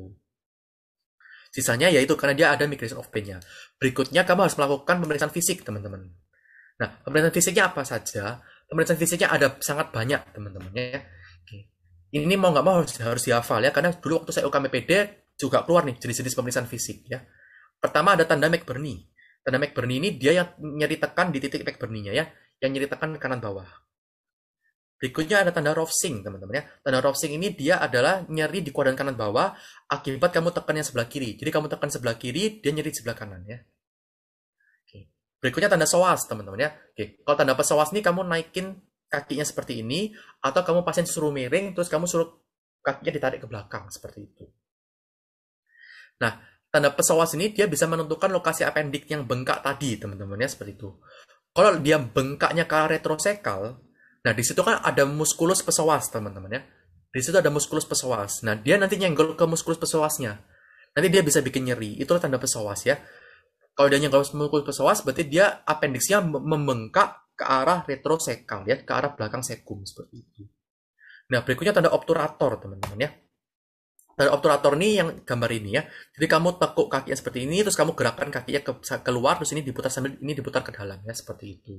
itu. Sisanya yaitu karena dia ada migration of pain-nya. Berikutnya kamu harus melakukan pemeriksaan fisik, teman-teman. Nah, pemeriksaan fisiknya apa saja? Pemeriksaan fisiknya ada sangat banyak, teman-teman ya. Ini mau nggak mau harus, harus dihafal ya, karena dulu waktu saya UKMPD juga keluar nih jenis-jenis pemeriksaan fisik ya. Pertama ada tanda McBurney. Tanda McBurney ini dia yang nyeritakan di titik McBurney-nya ya, yang nyeritakan kanan bawah. Berikutnya ada tanda Rovsing teman-teman ya. Tanda Rovsing ini dia adalah nyeri di kuadran kanan bawah akibat kamu tekan yang sebelah kiri. Jadi kamu tekan sebelah kiri, dia nyeri di sebelah kanan ya. Oke. Berikutnya tanda soas, teman-teman ya. Oke, kalau tanda pesawas ini kamu naikin kakinya seperti ini atau kamu pasien suruh miring terus kamu suruh kakinya ditarik ke belakang seperti itu. Nah, tanda pesawas ini dia bisa menentukan lokasi apendik yang bengkak tadi, teman-teman ya, seperti itu. Kalau dia bengkaknya ke retrosekal, Nah, di situ kan ada musculus psoas, teman-teman ya. Di situ ada musculus psoas. Nah, dia nanti nyenggol ke musculus psoasnya. Nanti dia bisa bikin nyeri. Itulah tanda psoas ya. Kalau dia nyenggol musculus psoas, berarti dia appendixnya membengkak ke arah retrosekal ya, ke arah belakang sekum seperti itu. Nah, berikutnya tanda obturator, teman-teman ya. Tanda obturator ini yang gambar ini ya. Jadi kamu tekuk kakinya seperti ini, terus kamu gerakkan kakinya ke, keluar, terus ini diputar sambil ini diputar ke dalam ya, seperti itu.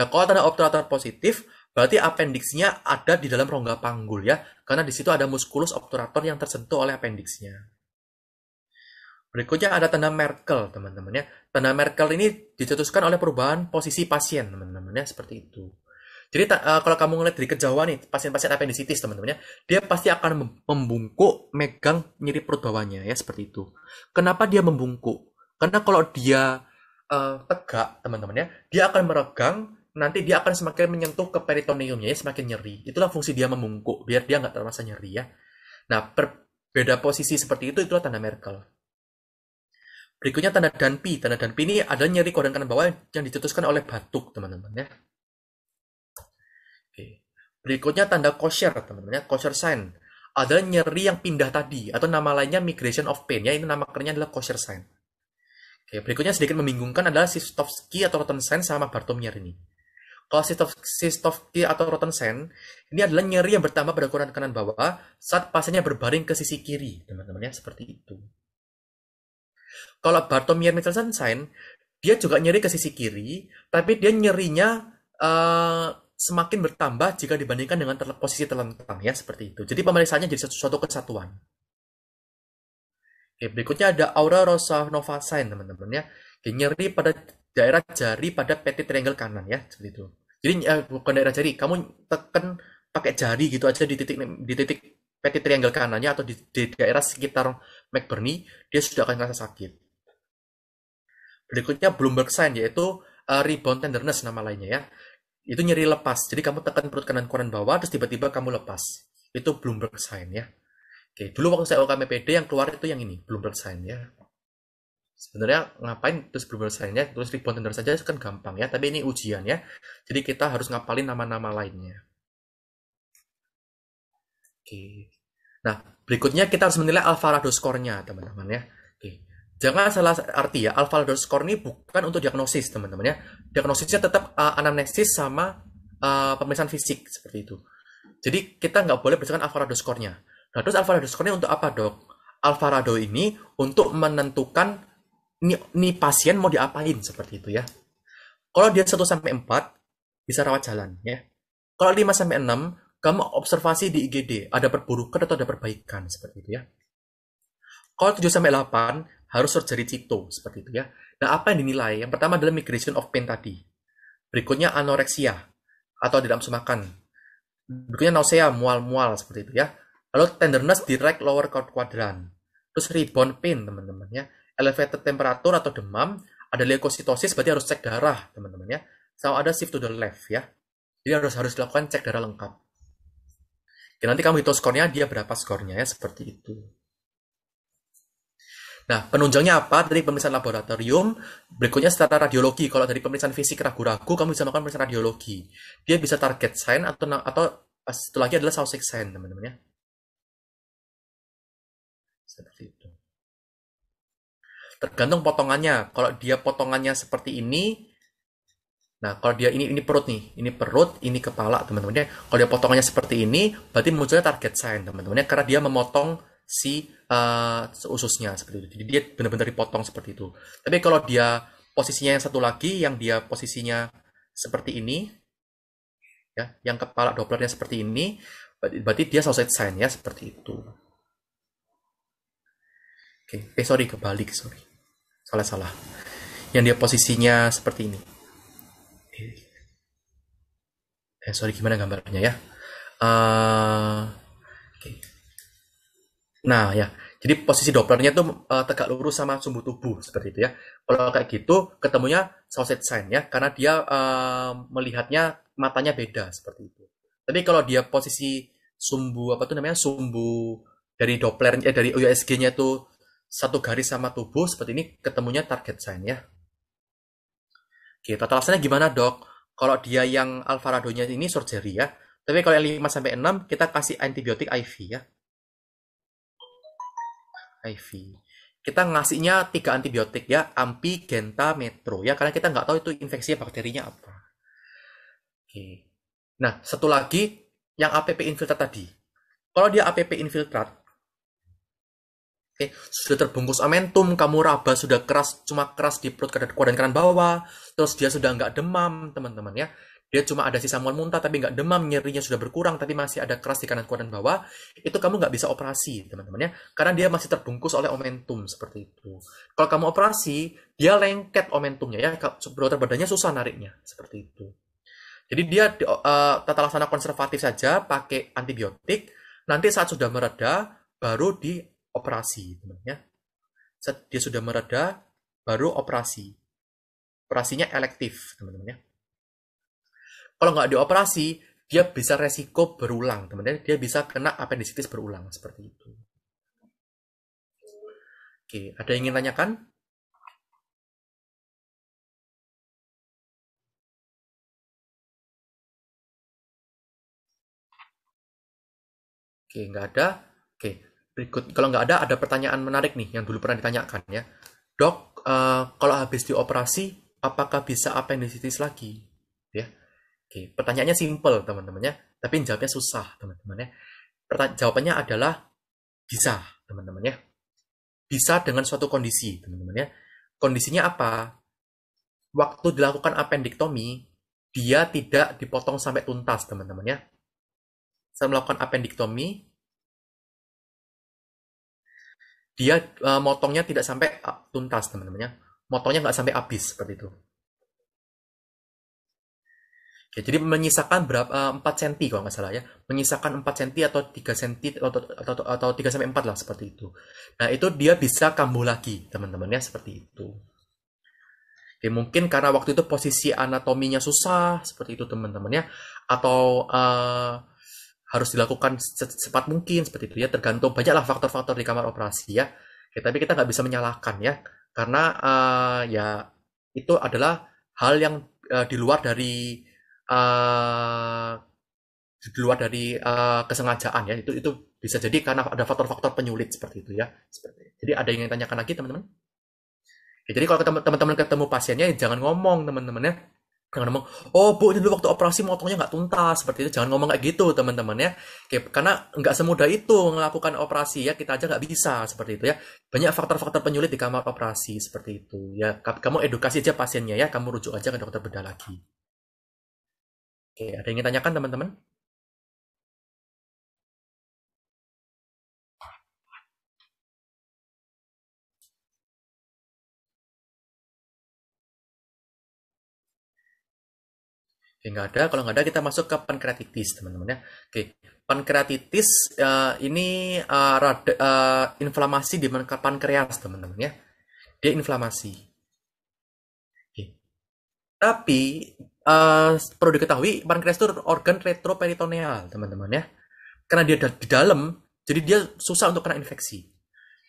Nah, kalau tanda obturator positif, Berarti apendiksnya ada di dalam rongga panggul ya, karena di situ ada musculus obturator yang tersentuh oleh apendiksnya. Berikutnya ada tanda Merkel, teman-teman ya. Tanda Merkel ini dicetuskan oleh perubahan posisi pasien, teman-teman ya, seperti itu. Jadi eh, kalau kamu ngeliat dari kejauhan nih, pasien-pasien appendicitis teman-teman ya, dia pasti akan membungkuk, megang nyeri perut bawahnya ya, seperti itu. Kenapa dia membungkuk? Karena kalau dia uh, tegak, teman-teman ya, dia akan meregang nanti dia akan semakin menyentuh ke peritoneumnya, ya, semakin nyeri. Itulah fungsi dia membungkuk, biar dia nggak terasa nyeri ya. Nah, berbeda posisi seperti itu, itulah tanda Merkel. Berikutnya tanda danpi. Tanda danpi ini adalah nyeri kodan kanan bawah yang dicetuskan oleh batuk, teman-teman ya. Oke. Berikutnya tanda kosher, teman-teman ya. Kosher sign adalah nyeri yang pindah tadi atau nama lainnya migration of pain ya. Ini nama kerennya adalah kosher sign. Oke, berikutnya sedikit membingungkan adalah Sistovsky atau sign sama Bartomier ini. Kalau Sistovsky atau Rotensen, ini adalah nyeri yang bertambah pada koran kanan bawah saat pasiennya berbaring ke sisi kiri, teman-teman ya, seperti itu. Kalau Bartomier Mitchelson sign, dia juga nyeri ke sisi kiri, tapi dia nyerinya uh, semakin bertambah jika dibandingkan dengan terle posisi telentang ya seperti itu. Jadi pemeriksaannya jadi suatu, suatu kesatuan. Oke, berikutnya ada aura rosa nova sign teman-teman ya. Nyeri pada daerah jari pada peti triangle kanan ya seperti itu jadi eh, bukan daerah jari kamu tekan pakai jari gitu aja di titik di titik peti triangle kanannya atau di, di daerah sekitar McBurney dia sudah akan merasa sakit berikutnya Bloomberg sign yaitu uh, rebound tenderness nama lainnya ya itu nyeri lepas jadi kamu tekan perut kanan koran bawah terus tiba-tiba kamu lepas itu Bloomberg sign ya oke dulu waktu saya OKMPD yang keluar itu yang ini Bloomberg sign ya sebenarnya ngapain terus bersaingnya terus ribuan tender saja kan gampang ya tapi ini ujian ya jadi kita harus ngapalin nama-nama lainnya oke nah berikutnya kita harus menilai Alvarado skornya teman-teman ya oke jangan salah arti ya Alvarado skor ini bukan untuk diagnosis teman-teman ya diagnosisnya tetap uh, anamnesis sama uh, pemeriksaan fisik seperti itu jadi kita nggak boleh berdasarkan Alvarado skornya nah terus Alvarado skornya untuk apa dok Alvarado ini untuk menentukan ini, ini pasien mau diapain seperti itu ya. Kalau dia 1 sampai 4 bisa rawat jalan ya. Kalau 5 sampai 6 kamu observasi di IGD ada perburukan atau ada perbaikan seperti itu ya. Kalau 7 sampai 8 harus surgery cito seperti itu ya. Nah, apa yang dinilai? Yang pertama adalah migration of pain tadi. Berikutnya anoreksia atau tidak nafsu makan. Berikutnya nausea, mual-mual seperti itu ya. Lalu tenderness di right lower quadrant. Terus rebound pain teman-teman ya elevated temperature atau demam, ada leukositosis berarti harus cek darah, teman-teman ya. Sama so, ada shift to the left ya. Jadi harus harus dilakukan cek darah lengkap. Oke, nanti kamu hitung skornya, dia berapa skornya ya, seperti itu. Nah, penunjangnya apa? Dari pemeriksaan laboratorium, berikutnya secara radiologi. Kalau dari pemeriksaan fisik ragu-ragu, kamu bisa melakukan pemeriksaan radiologi. Dia bisa target sign atau atau eh, satu lagi adalah sausage sign, teman-teman ya. Seperti itu tergantung potongannya kalau dia potongannya seperti ini nah kalau dia ini ini perut nih ini perut ini kepala teman-temannya kalau dia potongannya seperti ini berarti munculnya target sign teman-temannya karena dia memotong si uh, ususnya seperti itu jadi dia benar-benar dipotong seperti itu tapi kalau dia posisinya yang satu lagi yang dia posisinya seperti ini ya yang kepala dopplernya seperti ini berarti dia selesai sign ya seperti itu oke okay. eh sorry kebalik sorry salah-salah yang dia posisinya seperti ini eh sorry gimana gambarnya ya uh, eh, okay. nah ya jadi posisi doplernya tuh uh, tegak lurus sama sumbu tubuh seperti itu ya. Kalau kayak gitu ketemunya sausage sign ya, karena dia uh, melihatnya matanya beda seperti itu. Tapi kalau dia posisi sumbu apa tuh namanya sumbu dari doplernya, eh, dari USG-nya itu satu garis sama tubuh seperti ini ketemunya target sign ya. Oke, tata laksananya gimana dok? Kalau dia yang Radonya ini surgery ya, tapi kalau yang 5 sampai 6 kita kasih antibiotik IV ya. IV. Kita ngasihnya tiga antibiotik ya, ampi, genta, metro ya, karena kita nggak tahu itu infeksi bakterinya apa. Oke. Nah, satu lagi yang APP infiltrat tadi. Kalau dia APP infiltrat, Oke, sudah terbungkus amentum, kamu raba sudah keras, cuma keras di perut kanan dan kanan bawah. Terus dia sudah nggak demam, teman-teman ya. Dia cuma ada sisa mual muntah tapi nggak demam, nyerinya sudah berkurang tapi masih ada keras di kanan dan bawah. Itu kamu nggak bisa operasi, teman-teman ya. Karena dia masih terbungkus oleh omentum seperti itu. Kalau kamu operasi, dia lengket omentumnya ya, berat badannya susah nariknya seperti itu. Jadi dia uh, tata laksana konservatif saja pakai antibiotik. Nanti saat sudah mereda baru di operasi teman-teman ya. Dia sudah mereda, baru operasi. Operasinya elektif teman-teman ya. Kalau nggak dioperasi, dia bisa resiko berulang teman-teman. Dia bisa kena appendicitis berulang seperti itu. Oke, ada yang ingin tanyakan? Oke, nggak ada. Oke, berikut. Kalau nggak ada, ada pertanyaan menarik nih yang dulu pernah ditanyakan ya. Dok, uh, kalau habis dioperasi, apakah bisa appendicitis lagi? Ya. Oke, pertanyaannya simple teman-teman ya, tapi jawabnya susah teman-teman ya. Pertanya jawabannya adalah bisa teman-teman ya. Bisa dengan suatu kondisi teman-teman ya. Kondisinya apa? Waktu dilakukan appendektomi, dia tidak dipotong sampai tuntas teman-teman ya. Saya melakukan appendektomi, dia uh, motongnya tidak sampai ah, tuntas teman-teman ya motongnya nggak sampai habis seperti itu Oke, jadi menyisakan berapa uh, 4 cm kalau nggak salah ya. Menyisakan 4 cm atau 3 cm atau atau, atau 3 sampai 4 lah seperti itu. Nah, itu dia bisa kambuh lagi, teman-teman ya, seperti itu. Oke, mungkin karena waktu itu posisi anatominya susah seperti itu, teman-teman ya. Atau uh, harus dilakukan secepat mungkin seperti itu ya tergantung banyaklah faktor-faktor di kamar operasi ya, ya tapi kita nggak bisa menyalahkan ya karena uh, ya itu adalah hal yang uh, di luar dari uh, di luar dari uh, kesengajaan ya itu itu bisa jadi karena ada faktor-faktor penyulit seperti itu ya seperti jadi ada yang ingin tanyakan lagi teman-teman ya, jadi kalau teman-teman ketemu pasiennya jangan ngomong teman-teman ya jangan ngomong oh bu ini dulu waktu operasi motongnya nggak tuntas seperti itu jangan ngomong kayak gitu teman-teman ya Oke, karena nggak semudah itu melakukan operasi ya kita aja nggak bisa seperti itu ya banyak faktor-faktor penyulit di kamar operasi seperti itu ya kamu edukasi aja pasiennya ya kamu rujuk aja ke dokter bedah lagi oke ada yang ingin tanyakan teman-teman Oke, nggak ada. Kalau nggak ada, kita masuk ke pankreatitis, teman-teman ya. Oke, pankreatitis uh, ini uh, rada, uh, inflamasi di pankreas, teman-teman ya. Dia inflamasi. Oke. Tapi uh, perlu diketahui pankreas itu organ retroperitoneal, teman-teman ya. Karena dia di dalam, jadi dia susah untuk kena infeksi.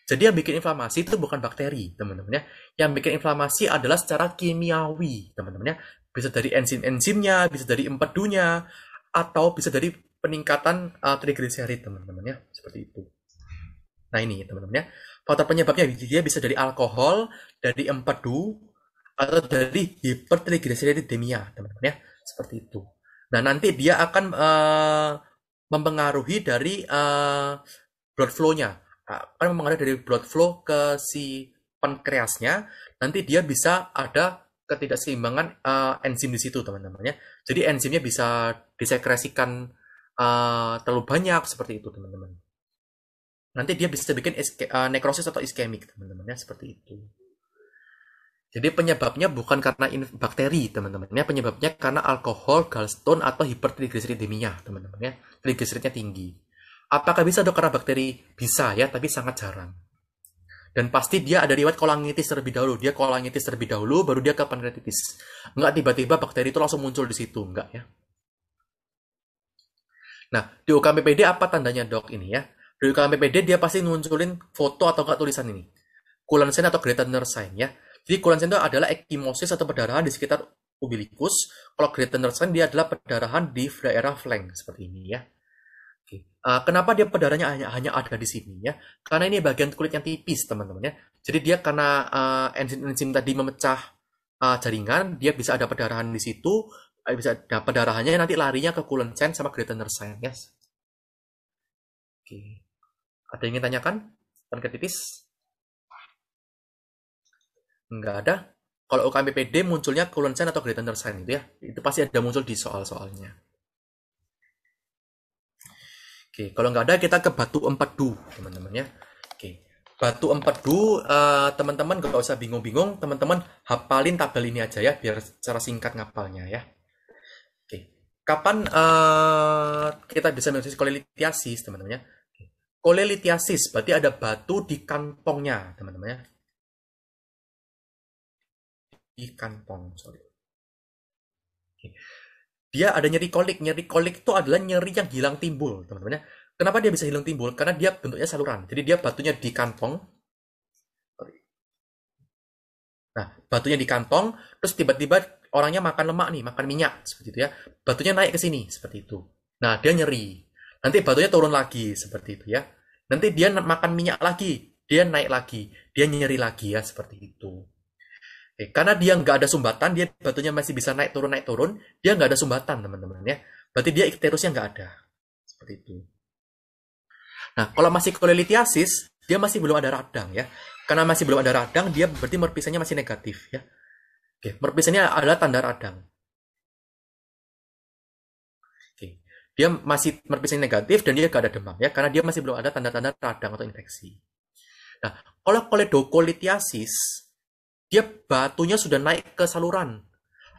Jadi yang bikin inflamasi itu bukan bakteri, teman-teman ya. Yang bikin inflamasi adalah secara kimiawi, teman-teman ya. Bisa dari enzim-enzimnya, bisa dari empedunya, atau bisa dari peningkatan uh, trigliserid teman-teman ya seperti itu. Nah ini teman-teman ya faktor penyebabnya dia bisa dari alkohol, dari empedu atau dari hipertrigliseridemia teman-teman ya seperti itu. Nah nanti dia akan uh, mempengaruhi dari uh, blood flow-nya akan mempengaruhi dari blood flow ke si pankreasnya nanti dia bisa ada ketidakseimbangan uh, enzim di situ teman-teman ya. Jadi enzimnya bisa disekresikan uh, terlalu banyak seperti itu teman-teman. Nanti dia bisa bikin iske, uh, nekrosis atau iskemik teman-teman ya seperti itu. Jadi penyebabnya bukan karena bakteri teman-teman ya, penyebabnya karena alkohol, gallstone atau hipertrigliseridemia teman-teman ya, trigliseridnya tinggi. Apakah bisa dok karena bakteri? Bisa ya, tapi sangat jarang. Dan pasti dia ada riwayat kolangitis terlebih dahulu. Dia kolangitis terlebih dahulu, baru dia ke pankreatitis. nggak tiba-tiba bakteri itu langsung muncul di situ, nggak ya. Nah, di UKMPPD apa tandanya dok ini ya? Di UKMPPD dia pasti munculin foto atau nggak tulisan ini. Kulansen atau greater sign ya. Jadi kulansen itu adalah ekimosis atau perdarahan di sekitar umbilikus. Kalau greater sign dia adalah perdarahan di daerah flank seperti ini ya. Oke. Uh, kenapa dia pedaranya hanya hanya ada di sini ya? Karena ini bagian kulit yang tipis teman-teman ya. Jadi dia karena uh, eh, enzim-enzim tadi memecah uh, jaringan, dia bisa ada pedarahan di situ, bisa ada pedarahannya nanti larinya ke coolant chain sama Gretner sign, yes. Oke. Ada yang ingin tanyakan? Kan ketipis? Enggak ada. Kalau UKMPPD munculnya coolant chain atau Gretner sign itu ya. Itu pasti ada muncul di soal-soalnya. Oke, kalau nggak ada kita ke batu empat du, teman-teman ya. Oke, batu empat du, eh, teman-teman nggak usah bingung-bingung, teman-teman hafalin tabel ini aja ya, biar secara singkat ngapalnya ya. Oke, kapan uh, kita bisa menulis kolelitiasis, teman-teman ya? Kolelitiasis berarti ada batu di kantongnya, teman-teman ya. Di kantong, sorry. Oke dia ada nyeri kolik nyeri kolik itu adalah nyeri yang hilang timbul teman-teman kenapa dia bisa hilang timbul karena dia bentuknya saluran jadi dia batunya di kantong nah batunya di kantong terus tiba-tiba orangnya makan lemak nih makan minyak seperti itu ya batunya naik ke sini seperti itu nah dia nyeri nanti batunya turun lagi seperti itu ya nanti dia makan minyak lagi dia naik lagi dia nyeri lagi ya seperti itu Oke, karena dia nggak ada sumbatan, dia batunya masih bisa naik turun naik turun, dia nggak ada sumbatan teman-teman ya. Berarti dia ikterusnya nggak ada. Seperti itu. Nah, kalau masih kolelitiasis, dia masih belum ada radang ya. Karena masih belum ada radang, dia berarti merpisahnya masih negatif ya. Oke, merpisahnya adalah tanda radang. Oke, dia masih merpisahnya negatif dan dia nggak ada demam ya, karena dia masih belum ada tanda-tanda radang atau infeksi. Nah, kalau koledokolitiasis, dia batunya sudah naik ke saluran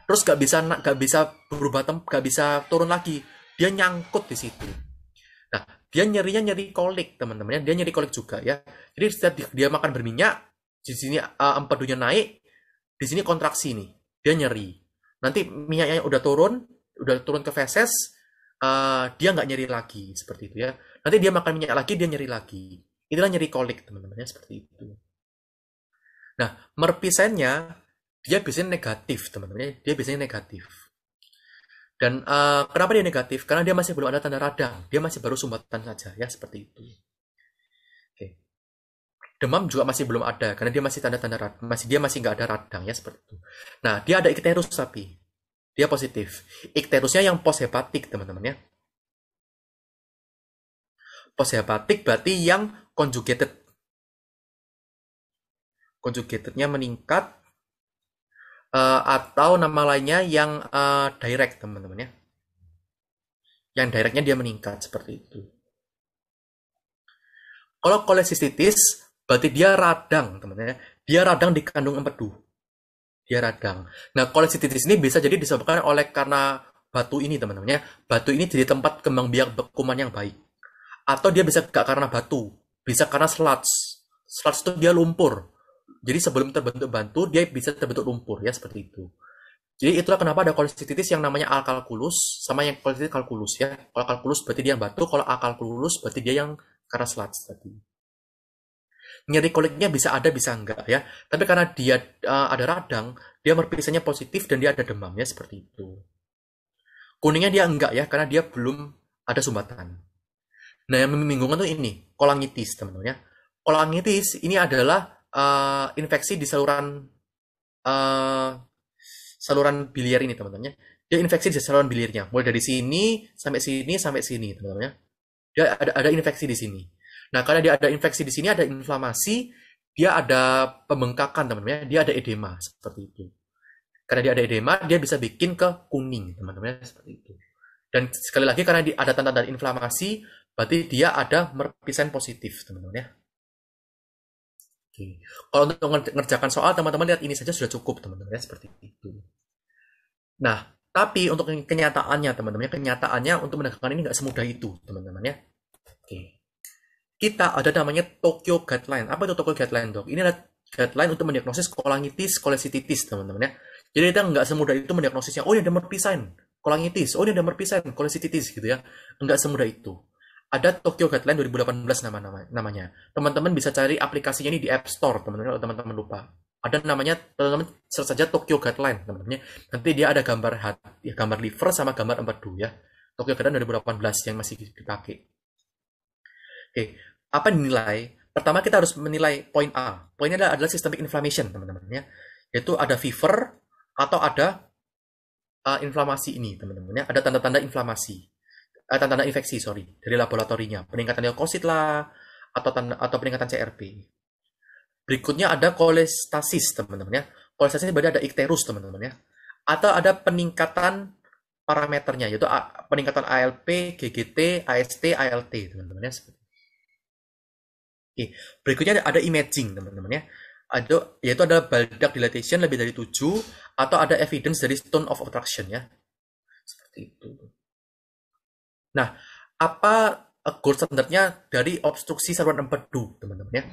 terus gak bisa gak bisa berubah tem gak bisa turun lagi dia nyangkut di situ nah dia nyerinya nyeri kolik teman temannya dia nyeri kolik juga ya jadi setiap dia makan berminyak di sini uh, empedunya naik di sini kontraksi nih dia nyeri nanti minyaknya udah turun udah turun ke feses uh, dia nggak nyeri lagi seperti itu ya nanti dia makan minyak lagi dia nyeri lagi itulah nyeri kolik teman-temannya seperti itu Nah, merpisennya dia biasanya negatif, teman-teman. Dia biasanya negatif. Dan uh, kenapa dia negatif? Karena dia masih belum ada tanda radang. Dia masih baru sumbatan saja, ya seperti itu. Oke. Demam juga masih belum ada, karena dia masih tanda-tanda radang. Masih dia masih nggak ada radang, ya seperti itu. Nah, dia ada ikterus tapi dia positif. Ikterusnya yang poshepatik, teman-teman ya. Poshepatik berarti yang conjugated conjugated-nya meningkat uh, atau nama lainnya yang uh, direct teman-teman ya yang directnya dia meningkat seperti itu kalau kolesistitis berarti dia radang teman-teman ya dia radang di kandung empedu dia radang nah kolesistitis ini bisa jadi disebabkan oleh karena batu ini teman-teman ya batu ini jadi tempat kembang biak bekuman yang baik atau dia bisa gak karena batu bisa karena sludge sludge itu dia lumpur jadi sebelum terbentuk bantu, dia bisa terbentuk lumpur ya seperti itu. Jadi itulah kenapa ada kolestitis yang namanya alkalkulus sama yang kolestitis kalkulus ya. Kalau kalkulus berarti dia yang batu, kalau alkalkulus berarti dia yang keras selat tadi. Nyeri koliknya bisa ada bisa enggak ya. Tapi karena dia uh, ada radang, dia merpisahnya positif dan dia ada demam ya seperti itu. Kuningnya dia enggak ya karena dia belum ada sumbatan. Nah yang membingungkan tuh ini kolangitis teman-teman ya. Kolangitis ini adalah uh, infeksi di saluran uh, saluran biliar ini teman-teman ya. Dia infeksi di saluran biliarnya Mulai dari sini sampai sini sampai sini teman-teman ya. Dia ada ada infeksi di sini. Nah, karena dia ada infeksi di sini ada inflamasi, dia ada pembengkakan teman-teman ya. Dia ada edema seperti itu. Karena dia ada edema, dia bisa bikin ke kuning teman-teman ya seperti itu. Dan sekali lagi karena ada tanda-tanda inflamasi, berarti dia ada merpisen positif teman-teman ya. Oke. Kalau untuk mengerjakan soal, teman-teman lihat ini saja sudah cukup, teman-teman ya, seperti itu. Nah, tapi untuk kenyataannya, teman-teman, ya, kenyataannya untuk menegakkan ini nggak semudah itu, teman-teman ya. Oke. Kita ada namanya Tokyo Guideline. Apa itu Tokyo Guideline, dok? Ini adalah guideline untuk mendiagnosis kolangitis, kolesititis, teman-teman ya. Jadi kita nggak semudah itu mendiagnosisnya, oh ini ada merpisain, kolangitis, oh ini ada merpisain, kolesititis gitu ya. Nggak semudah itu ada Tokyo Guideline 2018 nama, nama namanya. Teman-teman bisa cari aplikasinya ini di App Store, teman-teman kalau teman-teman lupa. Ada namanya teman-teman search saja Tokyo Guideline, teman-temannya. Nanti dia ada gambar hati, ya, gambar liver sama gambar empedu ya. Tokyo Guideline 2018 yang masih dipakai. Oke, apa nilai? Pertama kita harus menilai poin A. Poinnya adalah, adalah systemic inflammation, teman-teman ya. Yaitu ada fever atau ada uh, inflamasi ini, teman-teman ya. Ada tanda-tanda inflamasi eh, tanda-tanda infeksi sorry dari laboratorinya peningkatan leukosit lah atau tanda, atau peningkatan CRP berikutnya ada kolestasis teman-teman ya kolestasis berarti ada ikterus teman-teman ya atau ada peningkatan parameternya yaitu peningkatan ALP, GGT, AST, ALT teman-teman ya Oke, berikutnya ada, ada imaging teman-teman ya. Ada, yaitu ada baldak dilatation lebih dari 7 atau ada evidence dari stone of obstruction ya. Seperti itu. Nah, apa eh, gold standardnya dari obstruksi saluran empedu, teman-teman ya?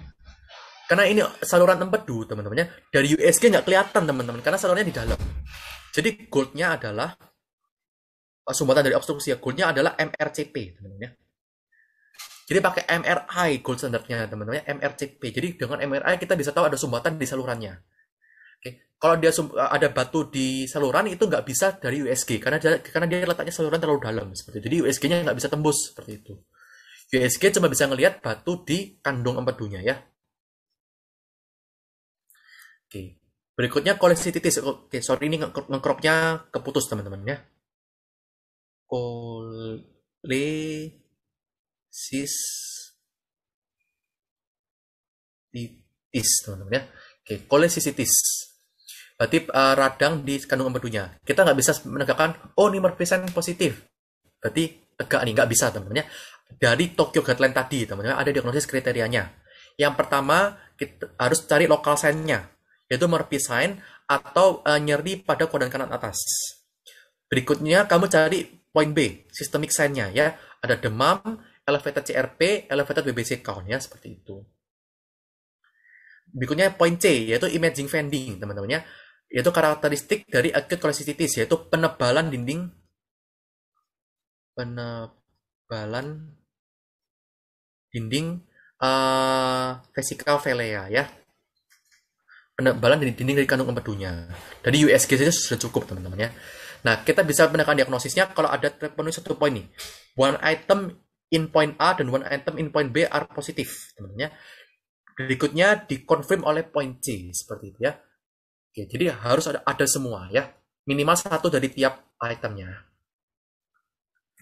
Karena ini saluran empedu, teman-teman ya. Dari USG nggak kelihatan, teman-teman, karena salurannya di dalam. Jadi goldnya adalah eh, sumbatan dari obstruksi ya. Goldnya adalah MRCP, teman-teman ya. Jadi pakai MRI gold standardnya, teman-teman ya, MRCP. Jadi dengan MRI kita bisa tahu ada sumbatan di salurannya kalau dia eh, ada batu di saluran itu nggak bisa dari USG karena dia, karena dia letaknya saluran terlalu dalam seperti itu. Jadi USG-nya nggak bisa tembus seperti itu. USG cuma bisa ngelihat batu di kandung empedunya ya. Oke. Berikutnya kolesititis. Oke, sorry ini ngekropnya keputus teman-teman ya. titis teman-teman ya. Oke, kolesititis berarti uh, radang di kandungan empedunya. Kita nggak bisa menegakkan, oh ini merpesan positif. Berarti tegak nih, nggak bisa teman-teman ya. Dari Tokyo Guideline tadi teman-teman, ada diagnosis kriterianya. Yang pertama, kita harus cari lokal sign-nya, yaitu Murphy sign atau uh, nyeri pada kodan kanan atas. Berikutnya, kamu cari point B, systemic sign-nya ya. Ada demam, elevated CRP, elevated BBC count ya, seperti itu. Berikutnya point C, yaitu imaging finding teman teman ya yaitu karakteristik dari acute cholecystitis yaitu penebalan dinding penebalan dinding uh, vesical velea ya penebalan dari dinding dari kandung empedunya dari USG saja sudah cukup teman-teman ya nah kita bisa menekan diagnosisnya kalau ada terpenuhi satu poin nih one item in point A dan one item in point B are positif teman-teman ya berikutnya dikonfirm oleh point C seperti itu ya Oke, jadi harus ada, ada semua ya. Minimal satu dari tiap itemnya.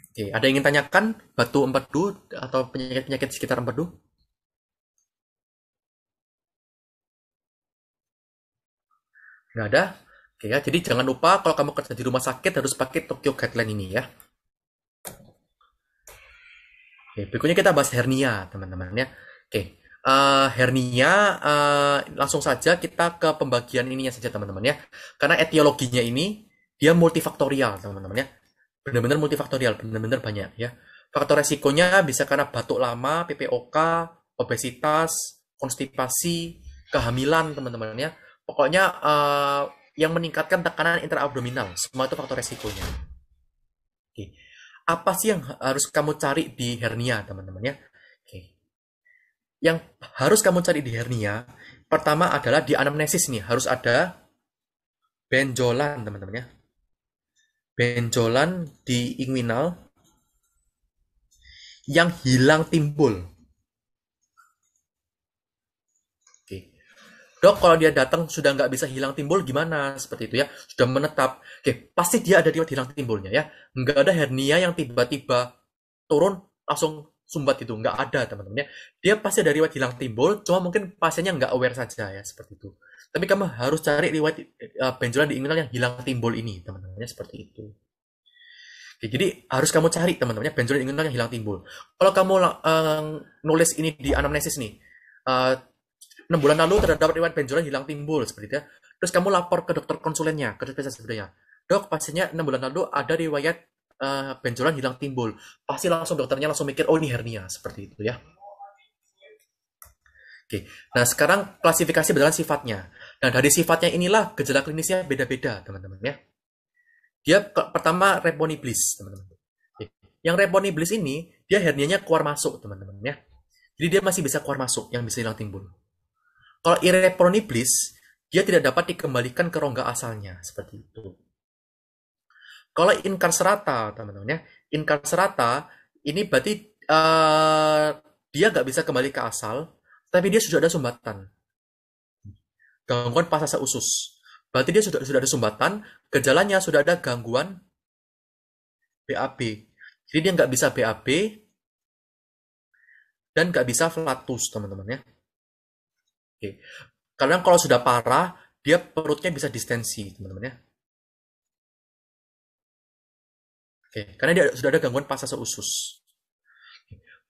Oke, ada yang ingin tanyakan batu empedu atau penyakit-penyakit sekitar empedu? Nggak ada? Oke ya, jadi jangan lupa kalau kamu kerja di rumah sakit harus pakai Tokyo Guideline ini ya. Oke, berikutnya kita bahas hernia, teman-teman ya. Oke, uh, hernia uh, langsung saja kita ke pembagian ininya saja teman-teman ya karena etiologinya ini dia multifaktorial teman-teman ya benar-benar multifaktorial benar-benar banyak ya faktor resikonya bisa karena batuk lama PPOK obesitas konstipasi kehamilan teman-teman ya pokoknya uh, yang meningkatkan tekanan intraabdominal semua itu faktor resikonya Oke. apa sih yang harus kamu cari di hernia teman-teman ya yang harus kamu cari di hernia pertama adalah di anamnesis nih harus ada benjolan teman-teman ya benjolan di inguinal yang hilang timbul Oke dok kalau dia datang sudah nggak bisa hilang timbul gimana seperti itu ya sudah menetap oke pasti dia ada di hilang timbulnya ya nggak ada hernia yang tiba-tiba turun langsung sumbat itu nggak ada teman-teman ya dia pasti dari riwayat hilang timbul cuma mungkin pasiennya nggak aware saja ya seperti itu tapi kamu harus cari riwayat uh, benjolan di inguinal yang hilang timbul ini teman-temannya seperti itu Oke, jadi harus kamu cari teman-temannya benjolan inguinal yang hilang timbul kalau kamu uh, nulis ini di anamnesis nih uh, eh, 6 bulan lalu terdapat riwayat benjolan hilang timbul seperti itu ya. terus kamu lapor ke dokter konsulennya ke dokter spesialis ya. dok pasiennya 6 bulan lalu ada riwayat uh, benjolan hilang timbul, pasti langsung dokternya langsung mikir oh ini hernia seperti itu ya. Oke, nah sekarang klasifikasi berdasarkan sifatnya. dan nah, dari sifatnya inilah gejala klinisnya beda-beda teman-teman ya. Dia ke, pertama reponiblis teman-teman. Yang reponiblis ini dia hernianya keluar masuk teman-teman ya. Jadi dia masih bisa keluar masuk yang bisa hilang timbul. Kalau irreponiblis dia tidak dapat dikembalikan ke rongga asalnya seperti itu. Kalau inkar serata, teman-teman ya, inkar serata ini berarti uh, dia nggak bisa kembali ke asal, tapi dia sudah ada sumbatan. Gangguan pasasa usus. Berarti dia sudah sudah ada sumbatan, gejalanya sudah ada gangguan BAB. Jadi dia nggak bisa BAB dan nggak bisa flatus, teman-teman ya. Oke. Kadang kalau sudah parah, dia perutnya bisa distensi, teman-teman ya. Okay. karena dia sudah ada gangguan pasasa usus.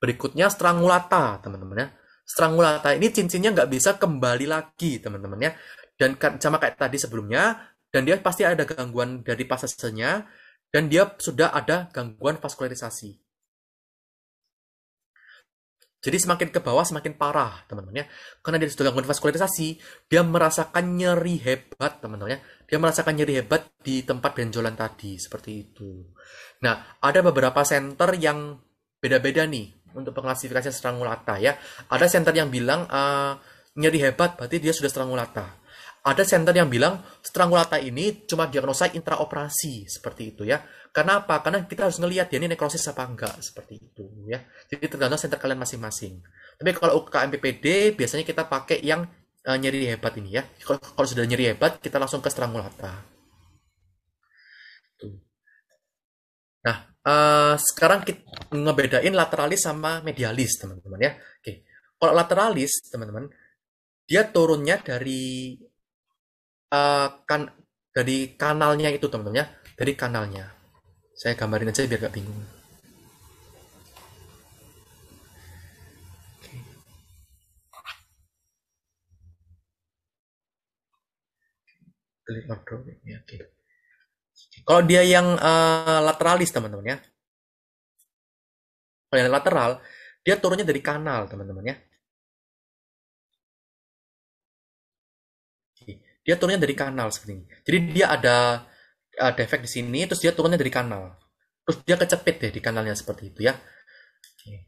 Berikutnya strangulata, teman-teman ya. Strangulata ini cincinnya nggak bisa kembali lagi, teman-teman ya. Dan sama kayak tadi sebelumnya, dan dia pasti ada gangguan dari pasasenya, dan dia sudah ada gangguan vaskularisasi. Jadi semakin ke bawah semakin parah teman-teman ya. Karena dia sudah gangguan vaskularisasi, dia merasakan nyeri hebat teman-teman ya. Dia merasakan nyeri hebat di tempat benjolan tadi seperti itu. Nah, ada beberapa center yang beda-beda nih untuk pengklasifikasi serangulata ya. Ada center yang bilang uh, nyeri hebat berarti dia sudah serangulata ada center yang bilang strangulata ini cuma diagnosa intraoperasi seperti itu ya. Karena apa? Karena kita harus ngelihat ya ini nekrosis apa enggak seperti itu ya. Jadi tergantung center kalian masing-masing. Tapi kalau UKM PPD biasanya kita pakai yang uh, nyeri hebat ini ya. Kalau, kalau sudah nyeri hebat kita langsung ke strangulata. Nah, uh, sekarang kita ngebedain lateralis sama medialis teman-teman ya. Oke. Kalau lateralis teman-teman dia turunnya dari Eh, kan dari kanalnya itu teman-teman ya dari kanalnya saya gambarin aja biar gak bingung Oke. kalau dia yang uh, lateralis teman-teman ya kalau yang lateral dia turunnya dari kanal teman-teman ya dia turunnya dari kanal seperti ini. Jadi dia ada uh, defek di sini, terus dia turunnya dari kanal. Terus dia kecepit deh di kanalnya seperti itu ya. Oke,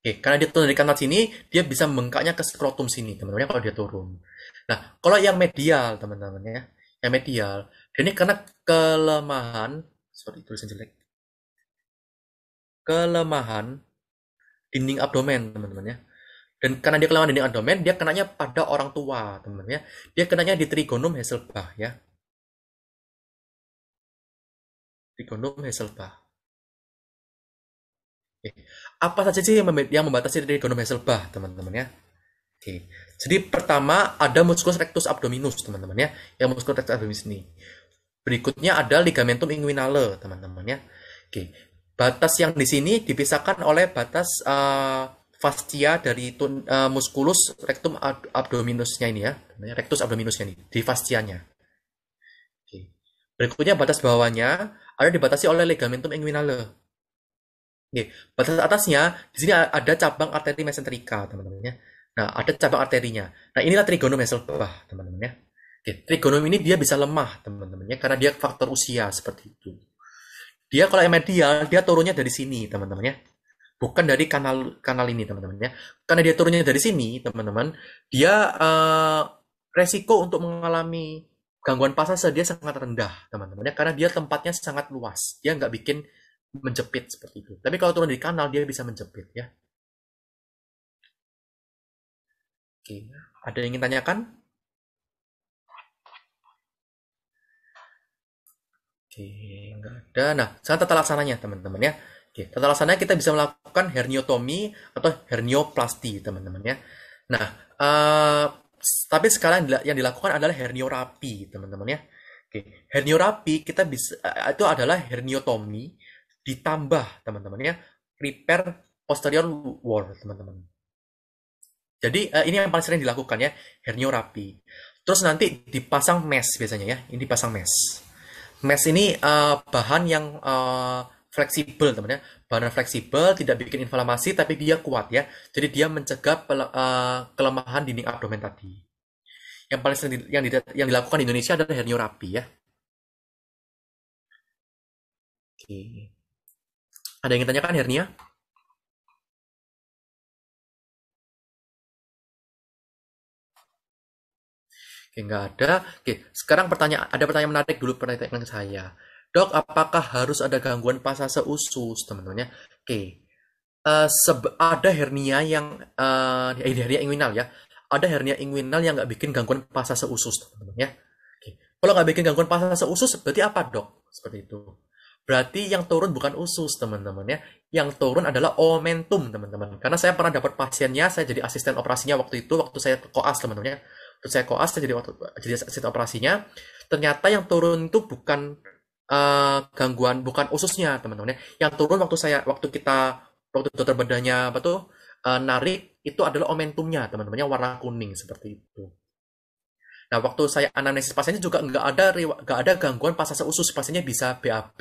okay. karena dia turun dari kanal sini, dia bisa mengkaknya ke skrotum sini, teman-teman, ya, kalau dia turun. Nah, kalau yang medial, teman-teman ya, yang medial, ini karena kelemahan, sorry tulisan jelek, kelemahan dinding abdomen, teman-teman ya dan karena dia kelemahan dinding abdomen dia kenanya pada orang tua teman ya dia kenanya di trigonum Hasselbach ya trigonum Hasselbach Oke. apa saja sih yang, yang membatasi trigonum Hasselbach teman-teman ya Oke. Jadi pertama ada musculus rectus abdominus teman-teman ya, yang musculus rectus abdominus ini. Berikutnya ada ligamentum inguinale teman-teman ya. Oke. Batas yang di sini dipisahkan oleh batas uh, fascia dari tun, uh, musculus rectum abdominusnya ini ya, namanya rectus abdominusnya ini, di fascianya. Okay. Berikutnya batas bawahnya ada dibatasi oleh ligamentum inguinale. Okay. Batas atasnya di sini ada cabang arteri mesenterika, teman-teman ya. Nah, ada cabang arterinya. Nah, inilah trigonum Hasselbach, teman-teman ya. Okay. trigonum ini dia bisa lemah, teman-teman ya, karena dia faktor usia seperti itu. Dia kalau yang medial, dia turunnya dari sini, teman-teman ya bukan dari kanal kanal ini teman-teman ya karena dia turunnya dari sini teman-teman dia uh, resiko untuk mengalami gangguan pasar dia sangat rendah teman-teman ya karena dia tempatnya sangat luas dia nggak bikin menjepit seperti itu tapi kalau turun di kanal dia bisa menjepit ya oke ada yang ingin tanyakan oke nggak ada nah sekarang tata laksananya teman-teman ya Oke, tata laksananya kita bisa melakukan herniotomi atau hernioplasti, teman-teman ya. Nah, uh, tapi sekarang yang dilakukan adalah herniorapi, teman-teman ya. Oke, herniorapi kita bisa eh, itu adalah herniotomi ditambah, teman-teman ya, repair posterior wall, teman-teman. Jadi uh, ini yang paling sering dilakukan ya, herniorapi. Terus nanti dipasang mesh biasanya ya, ini dipasang mesh. Mesh ini uh, bahan yang uh, fleksibel teman ya bahan fleksibel tidak bikin inflamasi tapi dia kuat ya jadi dia mencegah pele, uh, kelemahan dinding abdomen tadi yang paling sering yang, yang dilakukan di Indonesia adalah hernioterapi ya oke ada yang ingin tanyakan hernia Oke, nggak ada. Oke, sekarang pertanyaan ada pertanyaan menarik dulu pertanyaan saya. Dok, apakah harus ada gangguan pasal usus, teman-temannya? Oke. Okay. Uh, eh, ada hernia yang uh, eh, hernia inguinal ya. Ada hernia inguinal yang nggak bikin gangguan pasal usus, teman-temannya. Okay. Kalau nggak bikin gangguan pasal usus, berarti apa, Dok? Seperti itu. Berarti yang turun bukan usus, teman-teman ya. Yang turun adalah omentum, teman-teman. Karena saya pernah dapat pasiennya, saya jadi asisten operasinya waktu itu, waktu saya koas, teman-teman ya. Waktu saya koas, saya jadi, waktu, jadi asisten operasinya. Ternyata yang turun itu bukan Eh, gangguan bukan ususnya teman-teman ya. Yang turun waktu saya waktu kita waktu dokter bedanya apa tuh eh, narik itu adalah omentumnya teman-teman ya warna kuning seperti itu. Nah waktu saya anamnesis pasiennya juga nggak ada nggak ada gangguan pasasa usus pasiennya bisa BAB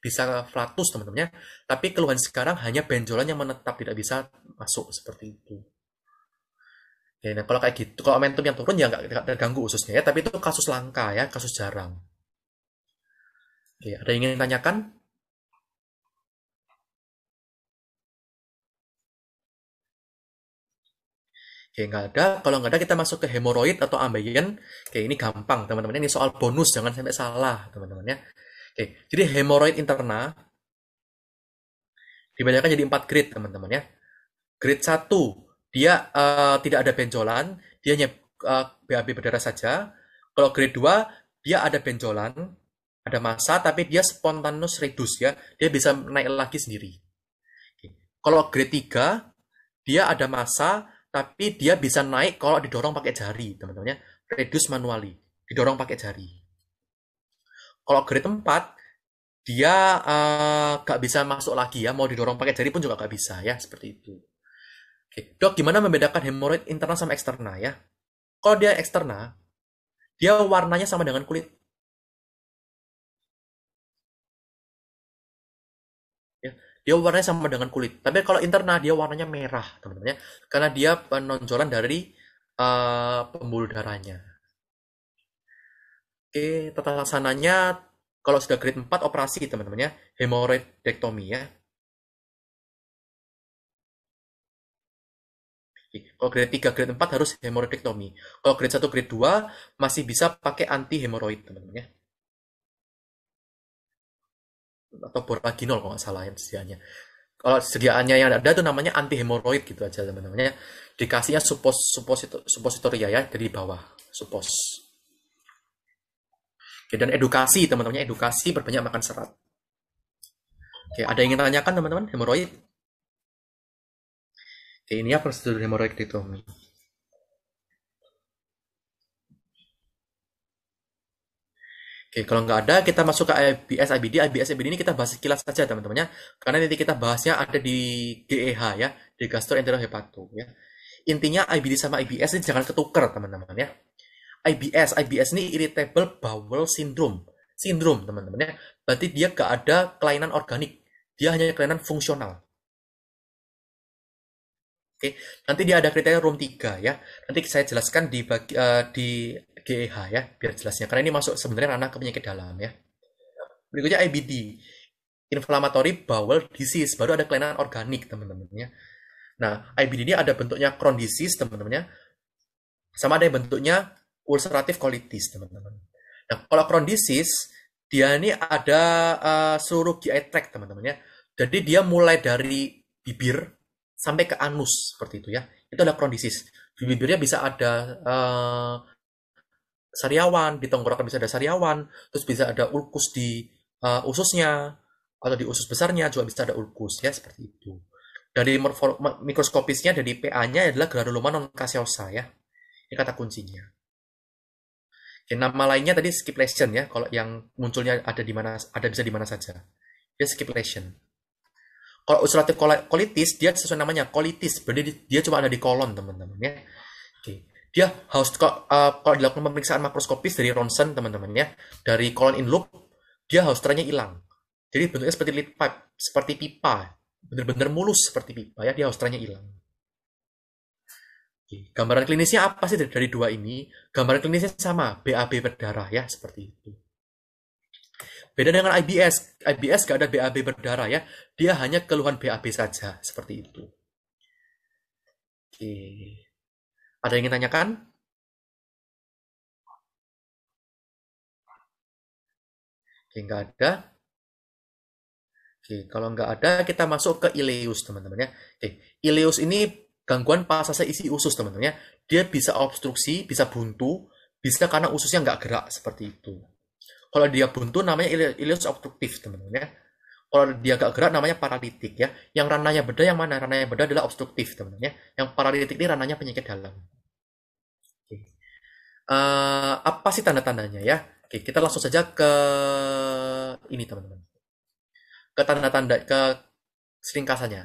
bisa flatus teman-teman ya. Tapi keluhan sekarang hanya benjolan yang menetap tidak bisa masuk seperti itu. Ya, nah, kalau kayak gitu, kalau momentum yang turun ya nggak terganggu ususnya ya, tapi itu kasus langka ya, kasus jarang. Oke, iya, ada yang ingin tanyakan? Oke, nggak ada. Kalau nggak ada, kita masuk ke hemoroid atau ambeien. Oke, ini gampang, teman-teman. Ini soal bonus, jangan sampai salah, teman-teman ya. Oke, jadi hemoroid interna dibedakan jadi empat grade, teman-teman ya. Grade 1, dia uh, tidak ada benjolan, dia hanya uh, eh, BAB berdarah saja. Kalau grade 2, dia ada benjolan, ada masa, tapi dia spontanus reduce ya dia bisa naik lagi sendiri kalau grade 3 dia ada masa, tapi dia bisa naik kalau didorong pakai jari teman temannya ya reduce manually didorong pakai jari kalau grade 4 dia uh, gak bisa masuk lagi ya mau didorong pakai jari pun juga gak bisa ya seperti itu Oke. dok gimana membedakan hemoroid internal sama eksternal ya kalau dia eksternal dia warnanya sama dengan kulit dia warnanya sama dengan kulit tapi kalau interna dia warnanya merah teman-teman ya karena dia penonjolan dari uh, pembuluh darahnya oke tata laksananya kalau sudah grade 4 operasi teman-teman ya hemoroidektomi ya Kalau grade 3, grade 4 harus hemoroidektomi. Kalau grade 1, grade 2 masih bisa pakai anti hemoroid, teman-teman ya atau boraginol kalau nggak salah yang sediaannya kalau sediaannya yang ada itu namanya anti hemoroid gitu aja teman namanya dikasihnya supos suposito, supositoria ya dari bawah supos Oke, dan edukasi teman-temannya edukasi berbanyak makan serat Oke, ada yang ingin tanyakan teman-teman hemoroid? Oke, ini ya prosedur hemoroid itu? Oke, kalau nggak ada, kita masuk ke IBS, IBD. IBS, IBD ini kita bahas sekilas saja, teman teman ya. Karena nanti kita bahasnya ada di GEH ya, di gastroenterohepato ya. Intinya IBD sama IBS ini jangan ketuker, teman-teman ya. IBS, IBS ini Irritable Bowel Syndrome. Sindrom, teman-teman ya. Berarti dia nggak ada kelainan organik. Dia hanya kelainan fungsional. Oke, nanti dia ada kriteria room 3 ya. Nanti saya jelaskan di bagi, uh, di GEH ya, biar jelasnya. Karena ini masuk sebenarnya ranah ke penyakit dalam ya. Berikutnya IBD, inflammatory bowel disease, baru ada kelainan organik teman teman ya. Nah, IBD ini ada bentuknya Crohn disease teman ya. sama ada yang bentuknya ulcerative colitis teman-teman. Nah, kalau Crohn disease, dia ini ada uh, seluruh GI tract teman ya. Jadi dia mulai dari bibir sampai ke anus seperti itu ya. Itu adalah Crohn disease. Di bibirnya bisa ada uh, sariawan, di tenggorokan bisa ada sariawan, terus bisa ada ulkus di uh, ususnya atau di usus besarnya juga bisa ada ulkus ya seperti itu. Dari mikroskopisnya dari PA-nya adalah granuloma non caseosa ya. Ini kata kuncinya. Oke, nama lainnya tadi skip lesion ya. Kalau yang munculnya ada di mana ada bisa di mana saja. Dia skip lesion. Kalau ulcerative colitis dia sesuai namanya colitis, berarti dia cuma ada di kolon teman-teman ya dia harus uh, eh, kalau dilakukan pemeriksaan makroskopis dari ronsen teman-teman ya dari colon in loop dia hausternya hilang jadi bentuknya seperti lead pipe seperti pipa benar-benar mulus seperti pipa ya dia hausternya hilang Oke. gambaran klinisnya apa sih dari, dari dua ini gambaran klinisnya sama BAB berdarah ya seperti itu beda dengan IBS IBS gak ada BAB berdarah ya dia hanya keluhan BAB saja seperti itu Oke. Ada yang ingin tanyakan? Oke, nggak ada. Oke, kalau nggak ada, kita masuk ke ileus, teman-teman ya. Oke, ileus ini gangguan pasasa isi usus, teman-teman ya. Dia bisa obstruksi, bisa buntu, bisa karena ususnya nggak gerak, seperti itu. Kalau dia buntu, namanya ileus obstruktif, teman-teman ya kalau dia agak gerak namanya paralitik ya. Yang ranahnya beda yang mana? Ranahnya beda adalah obstruktif teman-teman ya. Yang paralitik ini ranahnya penyakit dalam. Oke. Uh, apa sih tanda-tandanya ya? Oke, kita langsung saja ke ini teman-teman. Ke tanda-tanda ke seringkasannya.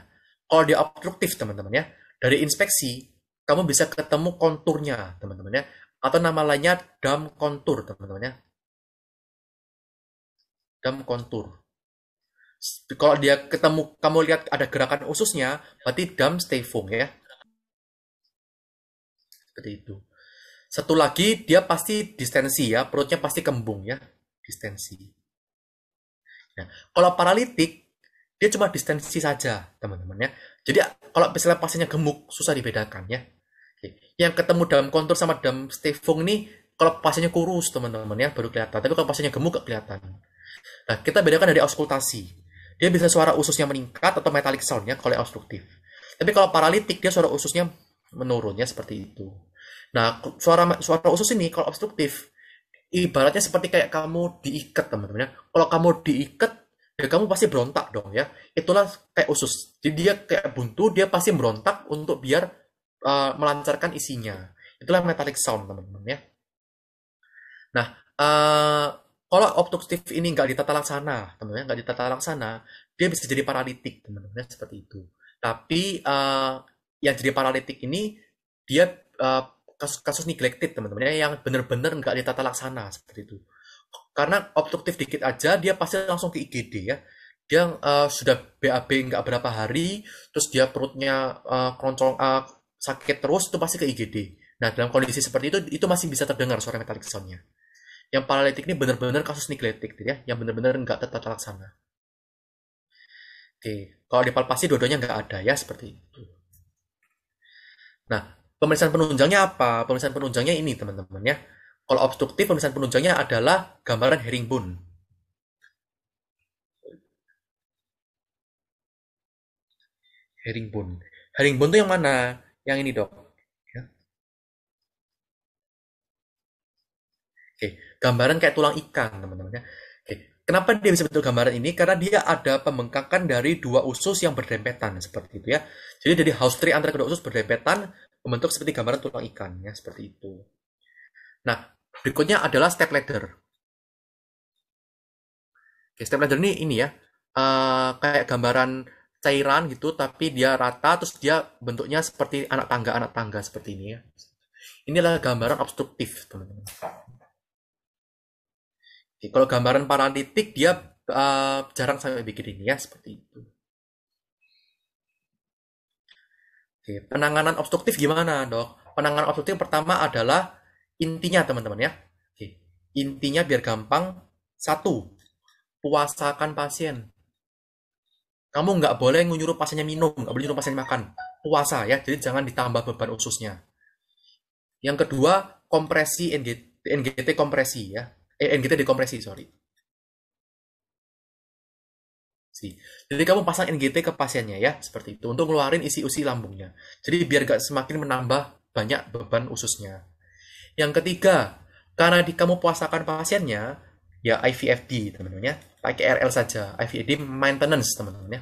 Kalau dia obstruktif teman-teman ya, dari inspeksi kamu bisa ketemu konturnya teman-teman ya atau nama lainnya dam kontur teman-teman ya. Dam kontur. Kalau dia ketemu kamu lihat ada gerakan ususnya, berarti dam foam ya. Seperti itu. Satu lagi dia pasti distensi ya, perutnya pasti kembung ya, distensi. Nah, kalau paralitik dia cuma distensi saja, teman-teman ya. Jadi kalau misalnya pasiennya gemuk, susah dibedakan ya. Yang ketemu dalam kontur sama dalam stefung ini kalau pasiennya kurus teman-teman ya baru kelihatan tapi kalau pasiennya gemuk gak kelihatan nah kita bedakan dari auskultasi dia bisa suara ususnya meningkat atau metallic soundnya kalau obstruktif. Tapi kalau paralitik dia suara ususnya menurunnya seperti itu. Nah, suara suara usus ini kalau obstruktif ibaratnya seperti kayak kamu diikat teman-teman ya. Kalau kamu diikat ya kamu pasti berontak dong ya. Itulah kayak usus. Jadi dia kayak buntu, dia pasti berontak untuk biar uh, melancarkan isinya. Itulah metallic sound teman-teman ya. Nah, uh, kalau obstruktif ini nggak ditata laksana, teman-teman, nggak ditata laksana, dia bisa jadi paralitik, teman-teman, seperti itu. Tapi uh, yang jadi paralitik ini dia uh, kasus, kasus neglected, teman-teman, ya, yang benar-benar nggak ditata laksana seperti itu. Karena obstruktif dikit aja, dia pasti langsung ke IGD ya. Dia uh, sudah BAB nggak berapa hari, terus dia perutnya uh, keroncong uh, sakit terus, itu pasti ke IGD. Nah, dalam kondisi seperti itu, itu masih bisa terdengar suara metalik soundnya. Yang paralitik ini benar-benar kasus gitu ya, yang benar-benar nggak tertata laksana. Oke, kalau di palpasi dua-duanya nggak ada ya seperti itu. Nah, pemeriksaan penunjangnya apa? Pemeriksaan penunjangnya ini teman-teman ya. Kalau obstruktif pemeriksaan penunjangnya adalah gambaran herringbone. Herringbone. Herringbone itu yang mana? Yang ini dok. gambaran kayak tulang ikan teman-teman ya. Oke. Kenapa dia bisa bentuk gambaran ini? Karena dia ada pembengkakan dari dua usus yang berdempetan seperti itu ya. Jadi dari house tree antara kedua usus berdempetan membentuk seperti gambaran tulang ikan ya seperti itu. Nah berikutnya adalah step ladder. Oke, step ladder ini ini ya uh, kayak gambaran cairan gitu tapi dia rata terus dia bentuknya seperti anak tangga anak tangga seperti ini ya. Inilah gambaran obstruktif teman-teman. Kalau gambaran paralitik dia uh, jarang sampai bikin ini ya seperti itu. Oke, penanganan obstruktif gimana dok? Penanganan obstruktif yang pertama adalah intinya teman-teman ya. Oke, intinya biar gampang satu puasakan pasien. Kamu nggak boleh nyuruh pasiennya minum, nggak boleh nyuruh pasien makan. Puasa ya, jadi jangan ditambah beban ususnya. Yang kedua kompresi NGT, NGT kompresi ya eh, end kita dikompresi sorry si jadi kamu pasang NGT ke pasiennya ya seperti itu untuk ngeluarin isi usi lambungnya jadi biar gak semakin menambah banyak beban ususnya yang ketiga karena di kamu puasakan pasiennya ya IVFD teman-teman ya pakai RL saja IVFD maintenance teman-teman ya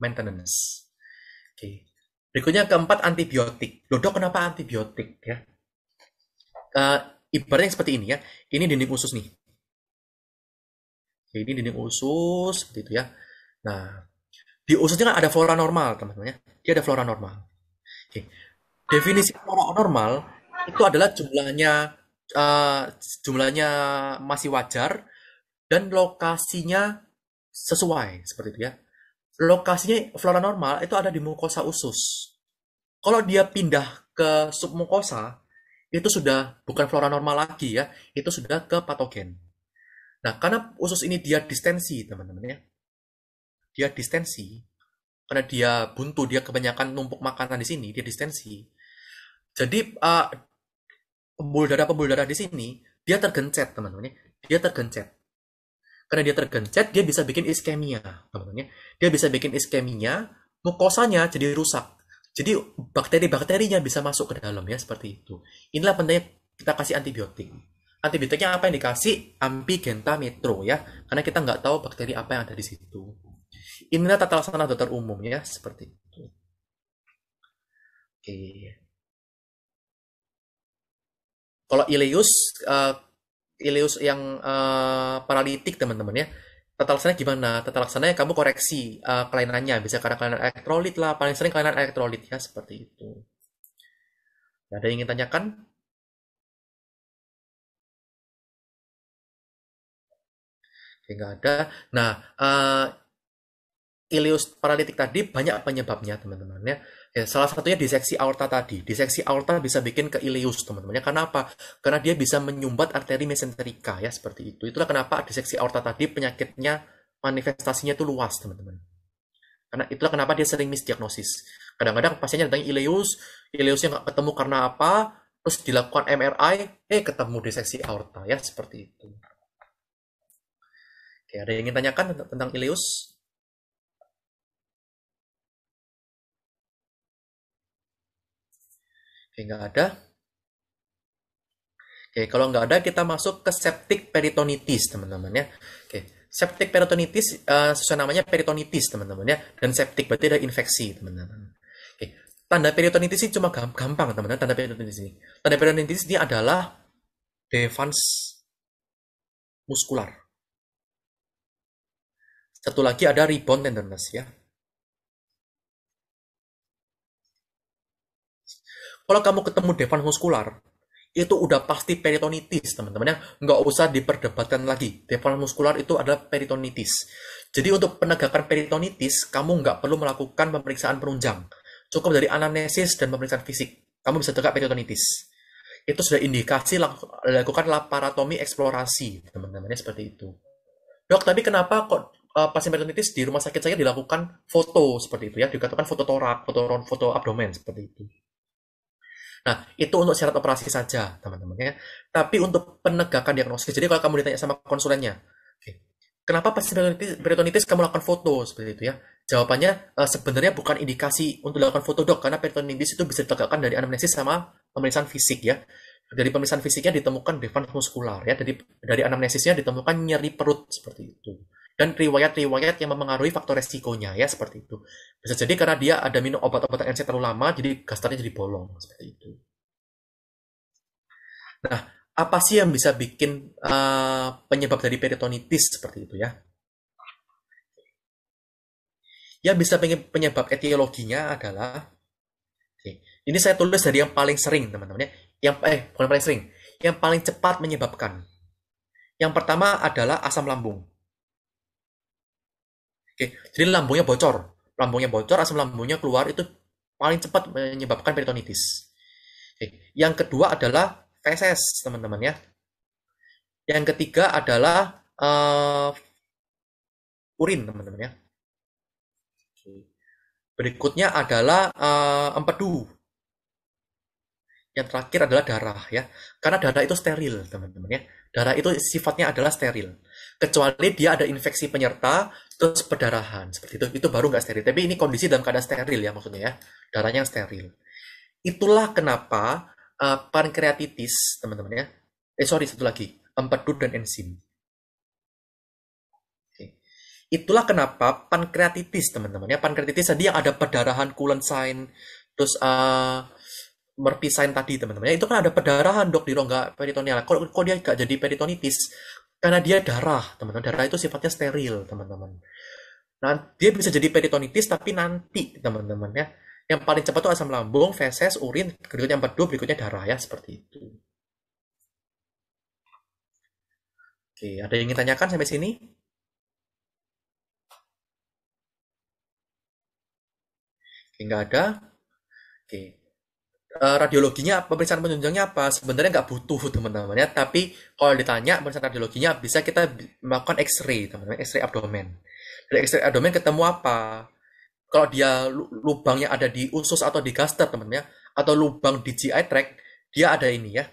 maintenance oke berikutnya keempat antibiotik dodok kenapa antibiotik ya uh, ibaratnya seperti ini ya. Ini dinding usus nih. Jadi dinding usus seperti itu ya. Nah, di ususnya kan ada flora normal, teman-teman ya. Dia ada flora normal. Oke. Definisi flora normal itu adalah jumlahnya uh, jumlahnya masih wajar dan lokasinya sesuai seperti itu ya. Lokasinya flora normal itu ada di mukosa usus. Kalau dia pindah ke submukosa, itu sudah bukan flora normal lagi ya, itu sudah ke patogen. Nah, karena usus ini dia distensi, teman-teman ya. Dia distensi. Karena dia buntu, dia kebanyakan numpuk makanan di sini, dia distensi. Jadi uh, pembuluh darah-pembuluh darah di sini, dia tergencet, teman-teman ya. Dia tergencet. Karena dia tergencet, dia bisa bikin iskemia, teman-teman ya. Dia bisa bikin iskemia, mukosanya jadi rusak jadi bakteri-bakterinya bisa masuk ke dalam ya seperti itu. Inilah pentingnya kita kasih antibiotik. Antibiotiknya apa yang dikasih? Ampigenta metro ya, karena kita nggak tahu bakteri apa yang ada di situ. Inilah tata laksana dokter umum ya seperti itu. Oke. Kalau ileus, uh, ileus yang uh, paralitik teman-teman ya, tata laksananya gimana? Tata laksananya kamu koreksi uh, kelainannya, bisa karena kelainan elektrolit lah, paling sering kelainan elektrolit ya seperti itu. Nah, ada yang ingin tanyakan? nggak ada. Nah, uh, ileus paralitik tadi banyak penyebabnya teman-teman ya. Ya, salah satunya diseksi aorta tadi. Diseksi aorta bisa bikin ke ileus, teman-teman. Ya, karena Karena dia bisa menyumbat arteri mesenterika, ya, seperti itu. Itulah kenapa diseksi aorta tadi penyakitnya, manifestasinya itu luas, teman-teman. Karena itulah kenapa dia sering misdiagnosis. Kadang-kadang pasiennya datang ileus, ileusnya nggak ketemu karena apa, terus dilakukan MRI, eh ketemu diseksi aorta, ya, seperti itu. Oke, ada yang ingin tanyakan tentang ileus? Oke, nggak ada. Oke, kalau nggak ada kita masuk ke septic peritonitis, teman-teman ya. Oke, septic peritonitis uh, eh, sesuai namanya peritonitis, teman-teman ya. Dan septic berarti ada infeksi, teman-teman. Oke, tanda peritonitis ini cuma gampang, teman-teman. Tanda peritonitis ini. Tanda peritonitis ini adalah defans muskular. Satu lagi ada rebound tenderness ya. Kalau kamu ketemu Devan muskular, itu udah pasti peritonitis, teman-teman ya. Nggak usah diperdebatkan lagi. Devan muskular itu adalah peritonitis. Jadi untuk penegakan peritonitis, kamu nggak perlu melakukan pemeriksaan penunjang. Cukup dari anamnesis dan pemeriksaan fisik. Kamu bisa tegak peritonitis. Itu sudah indikasi lakukan laparatomi eksplorasi, teman-teman ya, seperti itu. Dok, tapi kenapa kok uh, pasien peritonitis di rumah sakit saya dilakukan foto seperti itu ya, dikatakan foto torak, foto foto abdomen seperti itu. Nah, itu untuk syarat operasi saja, teman-teman ya. Tapi untuk penegakan diagnosis, jadi kalau kamu ditanya sama konsulennya, okay, kenapa pasien peritonitis kamu lakukan foto seperti itu ya? Jawabannya uh, sebenarnya bukan indikasi untuk dilakukan foto dok, karena peritonitis itu bisa ditegakkan dari anamnesis sama pemeriksaan fisik ya. Dari pemeriksaan fisiknya ditemukan defans muskular ya, Jadi dari anamnesisnya ditemukan nyeri perut seperti itu dan riwayat-riwayat yang memengaruhi faktor resikonya ya seperti itu. Bisa jadi karena dia ada minum obat-obatan NSAID terlalu lama jadi gasternya jadi bolong seperti itu. Nah, apa sih yang bisa bikin uh, penyebab dari peritonitis seperti itu ya? Ya bisa penyebab etiologinya adalah okay, ini saya tulis dari yang paling sering teman-teman ya. Yang eh bukan paling sering, yang paling cepat menyebabkan. Yang pertama adalah asam lambung. Oke, jadi lambungnya bocor. Lambungnya bocor, asam lambungnya keluar itu paling cepat menyebabkan peritonitis. Oke. Yang kedua adalah feses, teman-teman ya. Yang ketiga adalah uh, urin, teman-teman ya. Berikutnya adalah uh, empedu. Yang terakhir adalah darah ya. Karena darah itu steril, teman-teman ya. Darah itu sifatnya adalah steril kecuali dia ada infeksi penyerta terus perdarahan seperti itu itu baru nggak steril tapi ini kondisi dalam keadaan steril ya maksudnya ya darahnya steril itulah kenapa uh, pankreatitis teman-teman ya eh sorry satu lagi empedu dan enzim okay. itulah kenapa pankreatitis teman-teman ya pankreatitis tadi yang ada perdarahan coolant sign terus uh, eh, merpisain tadi teman-teman ya itu kan ada perdarahan dok di rongga peritoneal kalau kok dia nggak jadi peritonitis karena dia darah teman-teman darah itu sifatnya steril teman-teman nah dia bisa jadi peritonitis tapi nanti teman-teman ya yang paling cepat itu asam lambung feses urin berikutnya yang kedua berikutnya darah ya seperti itu oke ada yang ingin tanyakan sampai sini oke nggak ada oke Eh, radiologinya pemeriksaan penunjangnya apa sebenarnya nggak butuh teman-teman ya tapi kalau ditanya pemeriksaan radiologinya bisa kita melakukan X-ray teman-teman X-ray abdomen dari X-ray abdomen ketemu apa kalau dia lubangnya ada di usus atau di gaster teman-teman ya atau lubang di GI tract dia ada ini ya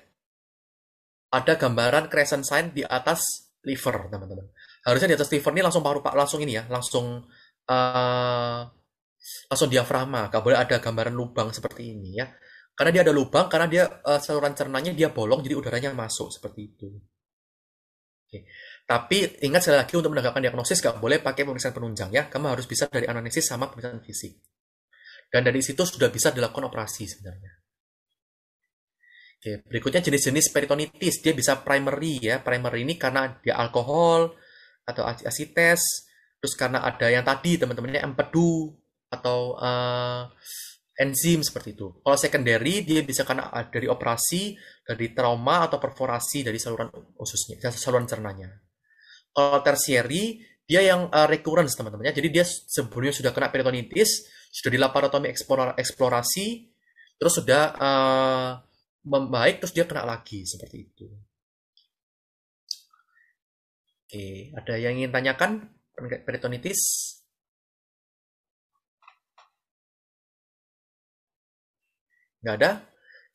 ada gambaran crescent sign di atas liver teman-teman harusnya di atas liver ini langsung paru pak langsung ini ya langsung uh, langsung diafragma nggak boleh ada gambaran lubang seperti ini ya karena dia ada lubang, karena dia uh, saluran cernanya dia bolong, jadi udaranya masuk seperti itu. Oke. Tapi ingat sekali lagi untuk menegakkan diagnosis gak boleh pakai pemeriksaan penunjang ya. Kamu harus bisa dari anamnesis sama pemeriksaan fisik. Dan dari situ sudah bisa dilakukan operasi sebenarnya. Oke, berikutnya jenis-jenis peritonitis. Dia bisa primary ya. Primary ini karena dia alkohol atau asites, terus karena ada yang tadi teman-temannya empedu atau uh, enzim seperti itu. Kalau secondary dia bisa karena ah, dari operasi, dari trauma atau perforasi dari saluran ususnya, saluran cernanya. Kalau tertiary dia yang uh, recurrence teman temannya Jadi dia sebelumnya sudah kena peritonitis, sudah di laparotomi eksplorasi, terus sudah uh, membaik terus dia kena lagi seperti itu. Oke, ada yang ingin tanyakan peritonitis? Nggak ada?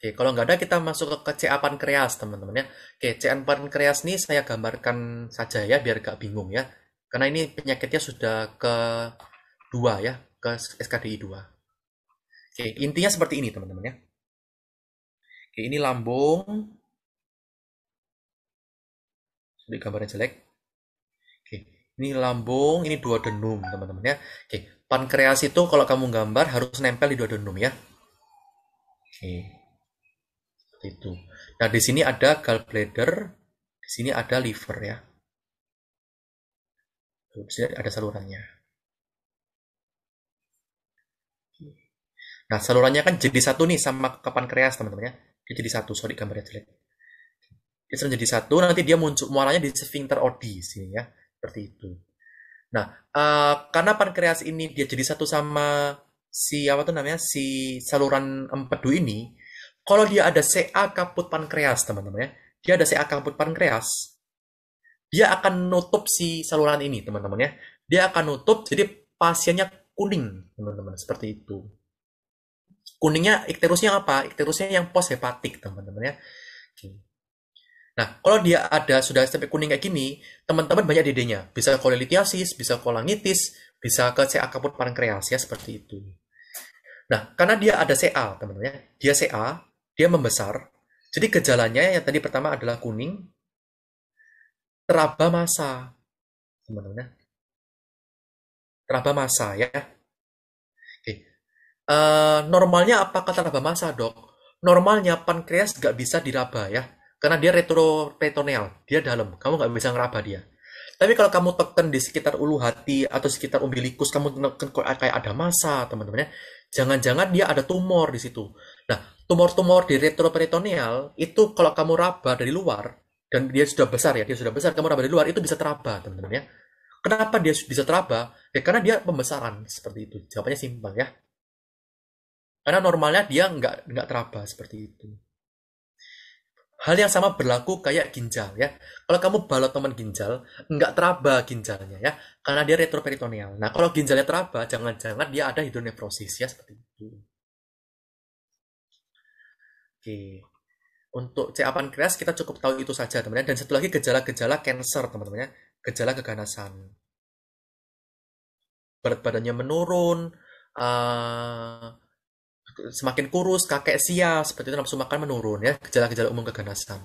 Oke, kalau nggak ada kita masuk ke, c CA kreas, teman-teman ya. Oke, CA kreas nih saya gambarkan saja ya biar nggak bingung ya. Karena ini penyakitnya sudah ke dua ya, ke SKDI 2. Oke, intinya seperti ini, teman-teman ya. Oke, ini lambung. Sudah gambarnya jelek. Oke, ini lambung, ini dua denum, teman-teman ya. Oke, pankreas itu kalau kamu gambar harus nempel di dua denum ya. Oke. Seperti itu. Nah, di sini ada gallbladder, di sini ada liver ya. Di sini ada salurannya. Nah, salurannya kan jadi satu nih sama kapan kreas teman-teman ya. Dia jadi satu, sorry gambarnya jelek. Dia sering jadi satu, nanti dia muncul muaranya di sphincter odi sini ya. Seperti itu. Nah, uh, karena pankreas ini dia jadi satu sama si apa tuh namanya si saluran empedu ini kalau dia ada CA kaput pankreas teman-teman ya dia ada CA kaput pankreas dia akan nutup si saluran ini teman-teman ya dia akan nutup jadi pasiennya kuning teman-teman seperti itu kuningnya ikterusnya apa ikterusnya yang post hepatik teman-teman ya Oke. nah kalau dia ada sudah sampai kuning kayak gini teman-teman banyak dedenya bisa kolelitiasis bisa kolangitis bisa ke CA kaput pankreas ya seperti itu Nah, karena dia ada CA, teman-teman ya. Dia CA, dia membesar. Jadi gejalanya yang tadi pertama adalah kuning, teraba masa, teman-teman ya. Teraba masa ya. Oke. Uh, normalnya kata teraba masa, dok? Normalnya pankreas nggak bisa diraba ya, karena dia retroperitoneal, dia dalam. Kamu nggak bisa ngeraba dia. Tapi kalau kamu tekan di sekitar ulu hati atau sekitar umbilikus, kamu tekan kayak ada masa teman-teman ya. Jangan-jangan dia ada tumor di situ. Nah, tumor-tumor di retroperitoneal itu kalau kamu raba dari luar dan dia sudah besar ya, dia sudah besar, kamu raba dari luar itu bisa teraba, teman-teman ya. Kenapa dia bisa teraba? Ya karena dia pembesaran seperti itu. Jawabannya simpel ya. Karena normalnya dia nggak nggak teraba seperti itu. Hal yang sama berlaku kayak ginjal ya. Kalau kamu balot teman ginjal, nggak teraba ginjalnya ya, karena dia retroperitoneal. Nah, kalau ginjalnya teraba, jangan-jangan dia ada hidronefrosis ya seperti itu. Oke. Untuk CA pankreas kita cukup tahu itu saja teman-teman dan satu lagi gejala-gejala cancer teman-teman ya, gejala keganasan. Berat badannya menurun, uh, semakin kurus, kakek sia, seperti itu nafsu makan menurun ya, gejala-gejala umum keganasan.